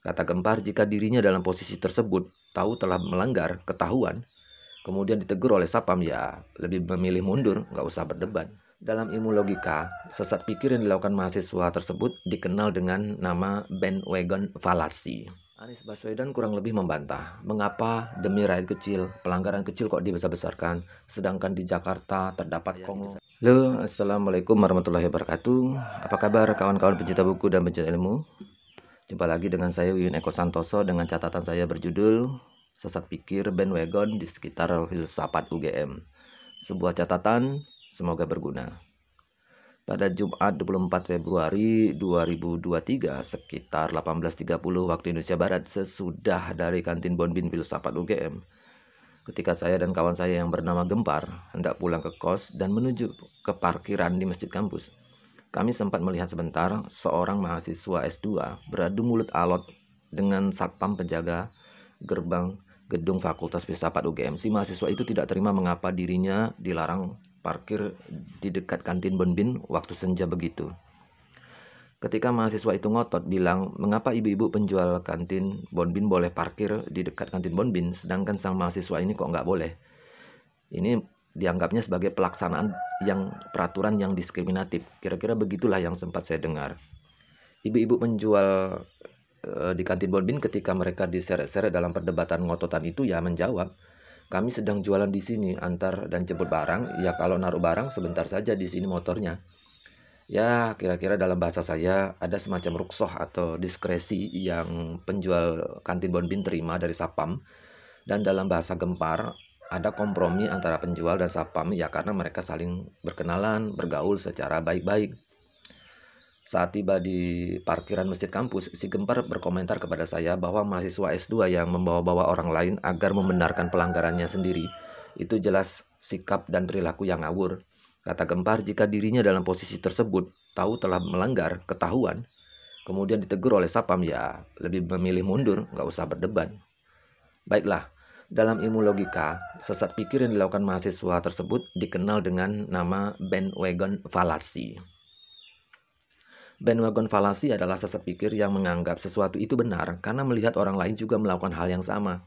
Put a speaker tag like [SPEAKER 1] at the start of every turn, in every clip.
[SPEAKER 1] Kata gempar jika dirinya dalam posisi tersebut tahu telah melanggar ketahuan, kemudian ditegur oleh sapam ya lebih memilih mundur, nggak usah berdebat. Dalam ilmu logika, sesat pikir yang dilakukan mahasiswa tersebut dikenal dengan nama bandwagon falasi Anies Baswedan kurang lebih membantah, mengapa demi rakyat kecil, pelanggaran kecil kok dibesar-besarkan, sedangkan di Jakarta terdapat iya, kongo. Gitu, Halo, Assalamualaikum warahmatullahi wabarakatuh. Apa kabar kawan-kawan pencinta buku dan pencinta ilmu? Jumpa lagi dengan saya Wiyun Eko Santoso dengan catatan saya berjudul Sesat Pikir Ben Bandwagon di sekitar filsafat UGM. Sebuah catatan, semoga berguna. Pada Jumat 24 Februari 2023 sekitar 18.30 waktu Indonesia Barat sesudah dari kantin Bonbin Filsafat UGM. Ketika saya dan kawan saya yang bernama Gempar hendak pulang ke kos dan menuju ke parkiran di masjid kampus kami sempat melihat sebentar seorang mahasiswa S2 beradu mulut alot dengan satpam penjaga gerbang gedung Fakultas Filsafat UGM. Si mahasiswa itu tidak terima mengapa dirinya dilarang parkir di dekat kantin Bonbin waktu senja begitu. Ketika mahasiswa itu ngotot bilang, mengapa ibu-ibu penjual kantin Bonbin boleh parkir di dekat kantin Bonbin, sedangkan sang mahasiswa ini kok nggak boleh. Ini dianggapnya sebagai pelaksanaan yang peraturan yang diskriminatif. Kira-kira begitulah yang sempat saya dengar. Ibu-ibu menjual e, di kantin Bonbin ketika mereka diseret-seret dalam perdebatan ngototan itu ya menjawab, kami sedang jualan di sini antar dan jemput barang, ya kalau naruh barang sebentar saja di sini motornya. Ya, kira-kira dalam bahasa saya ada semacam ruksoh atau diskresi yang penjual kantin Bonbin terima dari Sapam dan dalam bahasa gempar ada kompromi antara penjual dan satpam ya karena mereka saling berkenalan, bergaul secara baik-baik. Saat tiba di parkiran masjid kampus, si Gempar berkomentar kepada saya bahwa mahasiswa S2 yang membawa-bawa orang lain agar membenarkan pelanggarannya sendiri, itu jelas sikap dan perilaku yang ngawur. Kata Gempar, jika dirinya dalam posisi tersebut tahu telah melanggar ketahuan, kemudian ditegur oleh Sapam, ya lebih memilih mundur, nggak usah berdebat. Baiklah, dalam ilmu logika, sesat pikir yang dilakukan mahasiswa tersebut dikenal dengan nama bandwagon fallacy. Bandwagon fallacy adalah sesat pikir yang menganggap sesuatu itu benar karena melihat orang lain juga melakukan hal yang sama.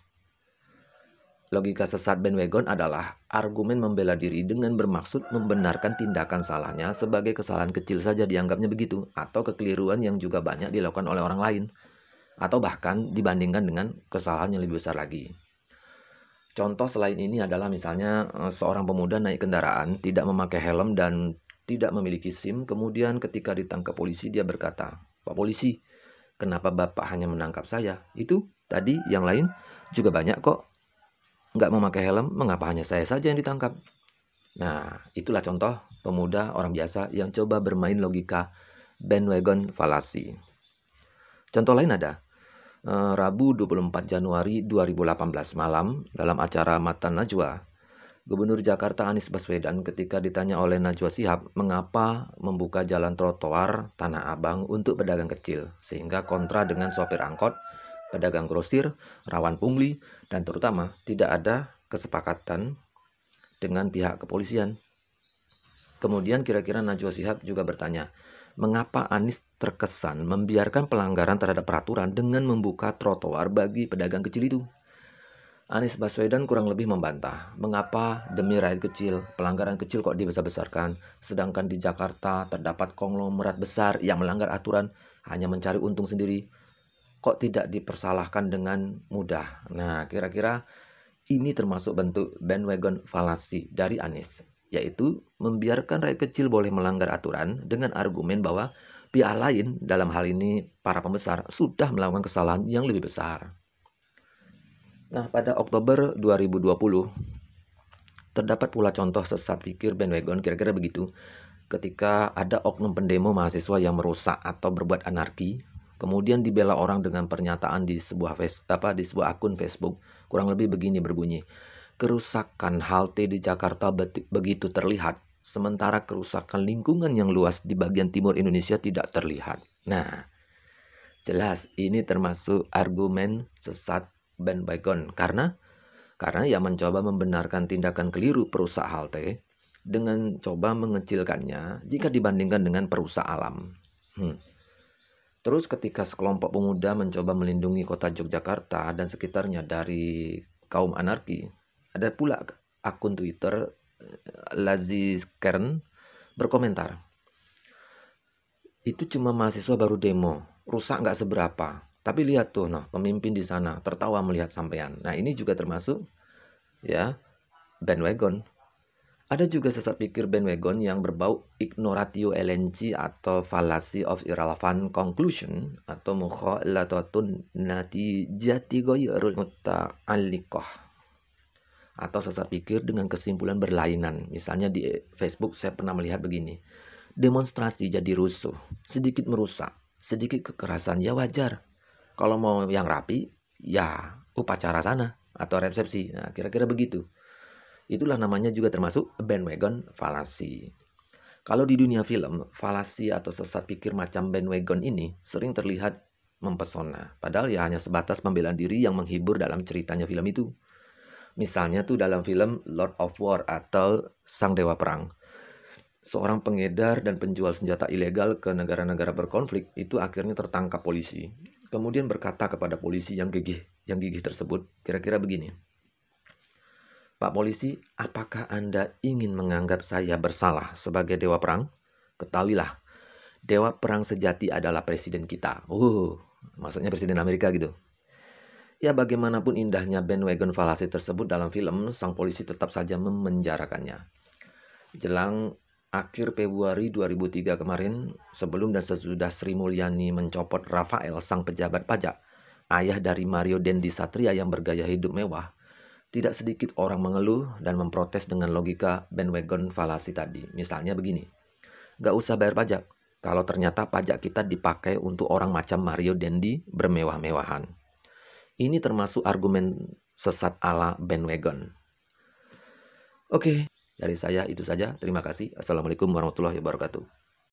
[SPEAKER 1] Logika sesat bandwagon adalah argumen membela diri dengan bermaksud membenarkan tindakan salahnya sebagai kesalahan kecil saja dianggapnya begitu atau kekeliruan yang juga banyak dilakukan oleh orang lain atau bahkan dibandingkan dengan kesalahan yang lebih besar lagi. Contoh selain ini adalah misalnya eh, seorang pemuda naik kendaraan, tidak memakai helm dan tidak memiliki SIM, kemudian ketika ditangkap polisi dia berkata, "Pak polisi, kenapa Bapak hanya menangkap saya?" Itu tadi yang lain juga banyak kok. Nggak memakai helm, mengapa hanya saya saja yang ditangkap? Nah, itulah contoh pemuda orang biasa yang coba bermain logika bandwagon falasi. Contoh lain ada, Eh, Rabu 24 Januari 2018 malam dalam acara Mata Najwa. Gubernur Jakarta Anies Baswedan ketika ditanya oleh Najwa Sihab mengapa membuka jalan trotoar Tanah Abang untuk pedagang kecil sehingga kontra dengan sopir angkot, pedagang grosir, rawan pungli, dan terutama tidak ada kesepakatan dengan pihak kepolisian. Kemudian kira-kira Najwa Sihab juga bertanya, mengapa Anies terkesan membiarkan pelanggaran terhadap peraturan dengan membuka trotoar bagi pedagang kecil itu. Anies Baswedan kurang lebih membantah mengapa demi rakyat kecil, pelanggaran kecil kok dibesar-besarkan, sedangkan di Jakarta terdapat konglomerat besar yang melanggar aturan hanya mencari untung sendiri, kok tidak dipersalahkan dengan mudah. Nah, kira-kira ini termasuk bentuk bandwagon falasi dari Anies yaitu membiarkan rakyat kecil boleh melanggar aturan dengan argumen bahwa pihak lain dalam hal ini para pembesar sudah melakukan kesalahan yang lebih besar. Nah, pada Oktober 2020 terdapat pula contoh sesat pikir bandwagon kira-kira begitu ketika ada oknum pendemo mahasiswa yang merusak atau berbuat anarki kemudian dibela orang dengan pernyataan di sebuah face, apa di sebuah akun Facebook kurang lebih begini berbunyi Kerusakan halte di Jakarta begitu terlihat, sementara kerusakan lingkungan yang luas di bagian timur Indonesia tidak terlihat. Nah, jelas ini termasuk argumen sesat Ben karena karena yang mencoba membenarkan tindakan keliru perusak halte dengan coba mengecilkannya jika dibandingkan dengan perusak alam. Hmm. Terus ketika sekelompok pemuda mencoba melindungi kota Yogyakarta dan sekitarnya dari kaum anarki, ada pula akun Twitter eh, Lazi Kern berkomentar. Itu cuma mahasiswa baru demo, rusak nggak seberapa. Tapi lihat tuh, nah pemimpin di sana tertawa melihat sampean. Nah ini juga termasuk ya bandwagon. Ada juga sesat pikir bandwagon yang berbau ignoratio LNG atau fallacy of irrelevant conclusion atau jati natijati ghayr muta'alliqah atau sesat pikir dengan kesimpulan berlainan. Misalnya di Facebook saya pernah melihat begini. Demonstrasi jadi rusuh, sedikit merusak, sedikit kekerasan ya wajar. Kalau mau yang rapi, ya upacara sana atau resepsi. Nah, kira-kira begitu. Itulah namanya juga termasuk bandwagon falasi. Kalau di dunia film, falasi atau sesat pikir macam bandwagon ini sering terlihat mempesona. Padahal ya hanya sebatas pembelaan diri yang menghibur dalam ceritanya film itu. Misalnya tuh dalam film Lord of War atau Sang Dewa Perang. Seorang pengedar dan penjual senjata ilegal ke negara-negara berkonflik itu akhirnya tertangkap polisi. Kemudian berkata kepada polisi yang gigih, yang gigih tersebut, kira-kira begini. Pak polisi, apakah Anda ingin menganggap saya bersalah sebagai dewa perang? Ketahuilah, dewa perang sejati adalah presiden kita. Uh, maksudnya presiden Amerika gitu. Ya bagaimanapun indahnya bandwagon falasi tersebut dalam film, sang polisi tetap saja memenjarakannya. Jelang akhir Februari 2003 kemarin, sebelum dan sesudah Sri Mulyani mencopot Rafael sang pejabat pajak, ayah dari Mario Dendi Satria yang bergaya hidup mewah, tidak sedikit orang mengeluh dan memprotes dengan logika bandwagon falasi tadi. Misalnya begini, gak usah bayar pajak, kalau ternyata pajak kita dipakai untuk orang macam Mario Dendi bermewah-mewahan. Ini termasuk argumen sesat ala bandwagon. Oke, dari saya itu saja. Terima kasih. Assalamualaikum warahmatullahi wabarakatuh.